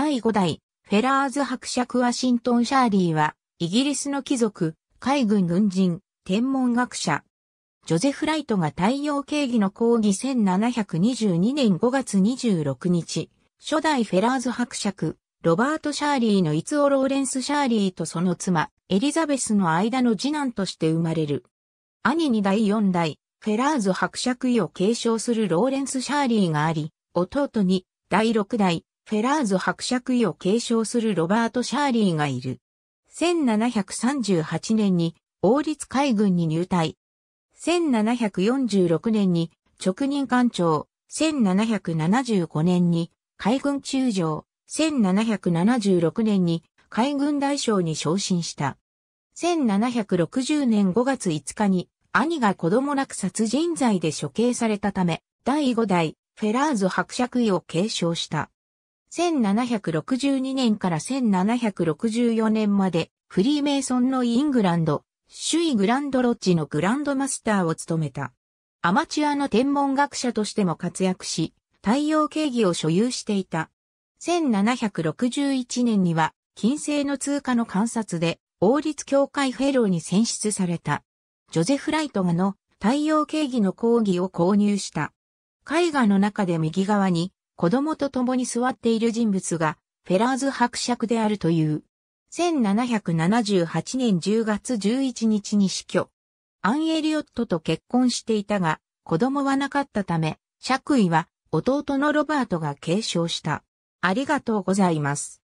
第5代、フェラーズ伯爵ワシントン・シャーリーは、イギリスの貴族、海軍軍人、天文学者。ジョゼフ・ライトが太陽経義の講義1722年5月26日、初代フェラーズ伯爵、ロバート・シャーリーのイツオ・ローレンス・シャーリーとその妻、エリザベスの間の次男として生まれる。兄に第4代、フェラーズ伯爵位を継承するローレンス・シャーリーがあり、弟に第6代、フェラーズ伯爵位を継承するロバート・シャーリーがいる。1738年に王立海軍に入隊。1746年に直任艦長。1775年に海軍中将。1776年に海軍大将に昇進した。1760年5月5日に兄が子供落殺人罪で処刑されたため、第5代フェラーズ伯爵位を継承した。1762年から1764年まで、フリーメイソンのイングランド、首位グランドロッジのグランドマスターを務めた。アマチュアの天文学者としても活躍し、太陽経儀を所有していた。1761年には、金星の通過の観察で、王立協会フェローに選出された。ジョゼフ・ライトがの太陽経儀の講義を購入した。絵画の中で右側に子供と共に座っている人物が、フェラーズ伯爵であるという。1778年10月11日に死去。アン・エリオットと結婚していたが、子供はなかったため、爵位は弟のロバートが継承した。ありがとうございます。